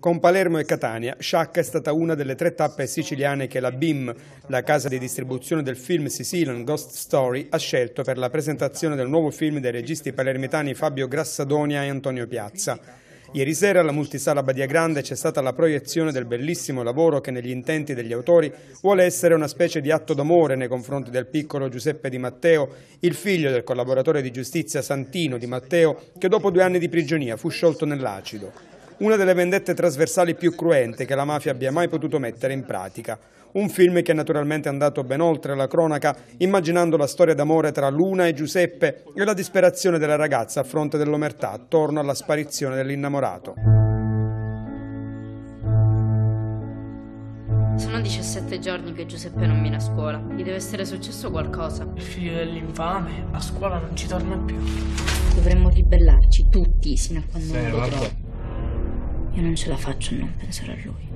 Con Palermo e Catania, Sciacca è stata una delle tre tappe siciliane che la BIM, la casa di distribuzione del film Sicilian Ghost Story, ha scelto per la presentazione del nuovo film dei registi palermitani Fabio Grassadonia e Antonio Piazza. Ieri sera alla multisala Badia Grande c'è stata la proiezione del bellissimo lavoro che negli intenti degli autori vuole essere una specie di atto d'amore nei confronti del piccolo Giuseppe Di Matteo, il figlio del collaboratore di giustizia Santino Di Matteo, che dopo due anni di prigionia fu sciolto nell'acido una delle vendette trasversali più cruente che la mafia abbia mai potuto mettere in pratica. Un film che naturalmente è andato ben oltre la cronaca, immaginando la storia d'amore tra Luna e Giuseppe e la disperazione della ragazza a fronte dell'omertà attorno alla sparizione dell'innamorato. Sono 17 giorni che Giuseppe non viene a scuola. Gli deve essere successo qualcosa. Il figlio dell'infame a scuola non ci torna più. Dovremmo ribellarci tutti sino a quando sì, non lo trovo. Io non ce la faccio a non pensare a lui.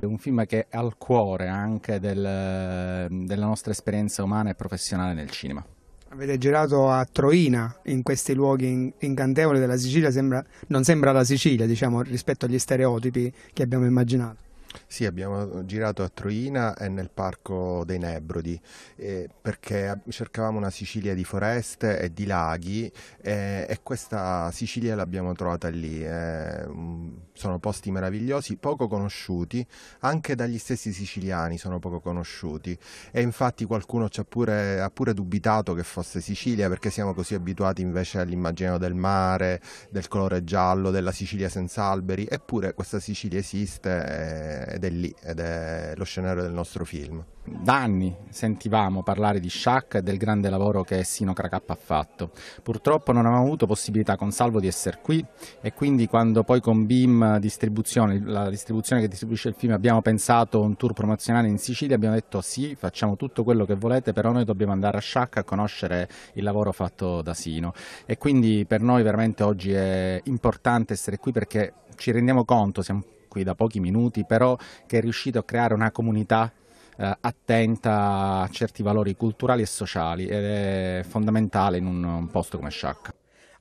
È un film che è al cuore anche del, della nostra esperienza umana e professionale nel cinema. Avete girato a Troina, in questi luoghi incantevoli della Sicilia, sembra, non sembra la Sicilia, diciamo, rispetto agli stereotipi che abbiamo immaginato. Sì, abbiamo eh, girato a Troina e nel parco dei Nebrodi eh, perché cercavamo una Sicilia di foreste e di laghi eh, e questa Sicilia l'abbiamo trovata lì. Eh, mm, sono posti meravigliosi, poco conosciuti, anche dagli stessi siciliani sono poco conosciuti e infatti qualcuno ci ha pure, ha pure dubitato che fosse Sicilia perché siamo così abituati invece all'immaginario del mare, del colore giallo, della Sicilia senza alberi, eppure questa Sicilia esiste eh, ed è lì, ed è lo scenario del nostro film. Da anni sentivamo parlare di Shaq e del grande lavoro che Sino Cracap ha fatto. Purtroppo non avevamo avuto possibilità con Salvo di essere qui e quindi quando poi con BIM Distribuzione, la distribuzione che distribuisce il film, abbiamo pensato a un tour promozionale in Sicilia, abbiamo detto sì, facciamo tutto quello che volete, però noi dobbiamo andare a Shaq a conoscere il lavoro fatto da Sino. E quindi per noi veramente oggi è importante essere qui perché ci rendiamo conto, siamo qui da pochi minuti, però che è riuscito a creare una comunità eh, attenta a certi valori culturali e sociali ed è fondamentale in un, un posto come Sciacca.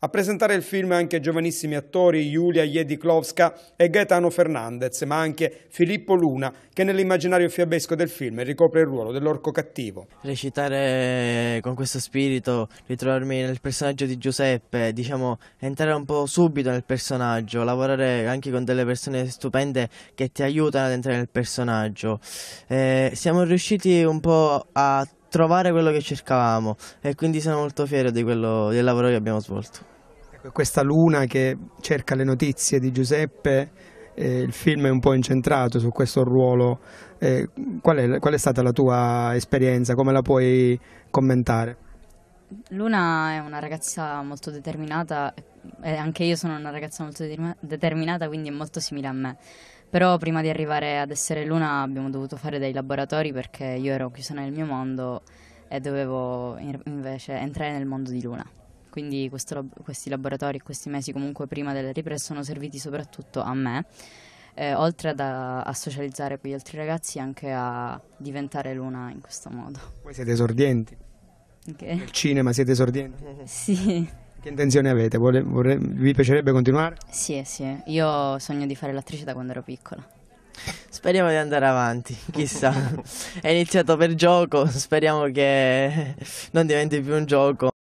A presentare il film anche giovanissimi attori Giulia Jediklovska e Gaetano Fernandez, ma anche Filippo Luna, che nell'immaginario fiabesco del film ricopre il ruolo dell'orco cattivo. Recitare con questo spirito, ritrovarmi nel personaggio di Giuseppe, diciamo entrare un po' subito nel personaggio, lavorare anche con delle persone stupende che ti aiutano ad entrare nel personaggio. Eh, siamo riusciti un po' a trovare quello che cercavamo e quindi sono molto fiero di quello, del lavoro che abbiamo svolto questa luna che cerca le notizie di Giuseppe, eh, il film è un po' incentrato su questo ruolo, eh, qual, è, qual, è, stata la tua esperienza, come la puoi commentare? Luna è una ragazza molto determinata, eh, anche io sono una ragazza molto determinata, quindi è molto simile a me. Però prima di arrivare ad essere Luna abbiamo dovuto fare dei laboratori perché io ero chiusa nel mio mondo e dovevo invece entrare nel mondo di Luna quindi lab- questi laboratori questi mesi comunque prima delle riprese sono serviti soprattutto a me, eh, oltre ad, a, a socializzare con gli altri ragazzi anche a diventare l'una in questo modo. Voi siete esordienti? Okay. Nel cinema siete esordienti? sì. Che intenzione avete? Vole- vorre- vi piacerebbe continuare? Sì, eh, sì, io sogno di fare l'attrice da quando ero piccola. Speriamo di andare avanti, chissà. È iniziato per gioco, speriamo che non diventi più un gioco.